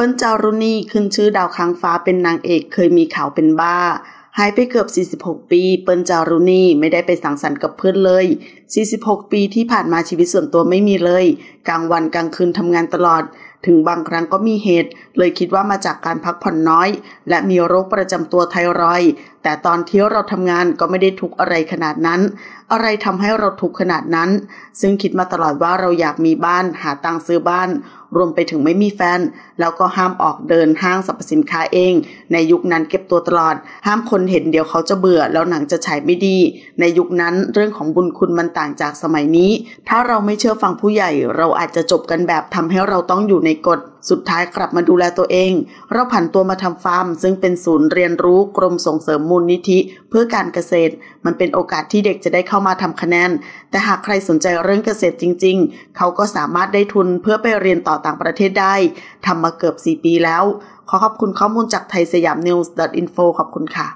เปิ้ลจารุณีขึ้นชื่อดาวค้างฟ้าเป็นนางเอกเคยมีข่าวเป็นบ้าหายไปเกือบ 46 ปีเปิ้ลจารุณีไม่ได้ไปสังสรรค์กับเพื่อนเลย 46 ปีที่ผ่านมาชีวิตส่วนตัวไม่มีเลย กลางวันกลางคืนทำงานตลอดถึงบางครั้งก็มีเหตุ เลยคิดว่ามาจากการพักผ่อนน้อย และมีโรคประจำตัวไทรอยแต่ตอนที่เราทำงานก็ไม่ได้ทุกอะไรขนาดนั้น อะไรทำให้เราทุกขนาดนั้น ซึ่งคิดมาตลอดว่าเราอยากมีบ้านหาตังค์ซื้อบ้าน รวมไปถึงไม่มีแฟน แล้วก็ห้ามออกเดินห้างสรรพสินค้าเอง ในยุคนั้นเก็บตัวตลอด ห้ามคนเห็นเดี๋ยวเขาจะเบื่อ แล้วหนังจะฉายไม่ดี ในยุคนั้นเรื่องของบุญคุณมันต่างจากสมัยนี้ ถ้าเราไม่เชื่อฟังผู้ใหญ่ เราอาจจะจบกันแบบทำให้เราต้องอยู่ในในกฎสุดท้ายกลับมาดูแลตัวเอง เราผันตัวมาทำฟาร์มซึ่งเป็นศูนย์เรียนรู้ กรมส่งเสริมมูลนิธิเพื่อการเกษตร มันเป็นโอกาสที่เด็กจะได้เข้ามาทำคะแนน แต่หากใครสนใจเรื่องเกษตรจริงๆ เขาก็สามารถได้ทุนเพื่อไปเรียนต่อต่างประเทศได้ ทำมาเกือบ 4 ปีแล้ว ขอขอบคุณข้อมูลจากไทยสยามนิวส์ดออทินโฟขอบคุณค่ะ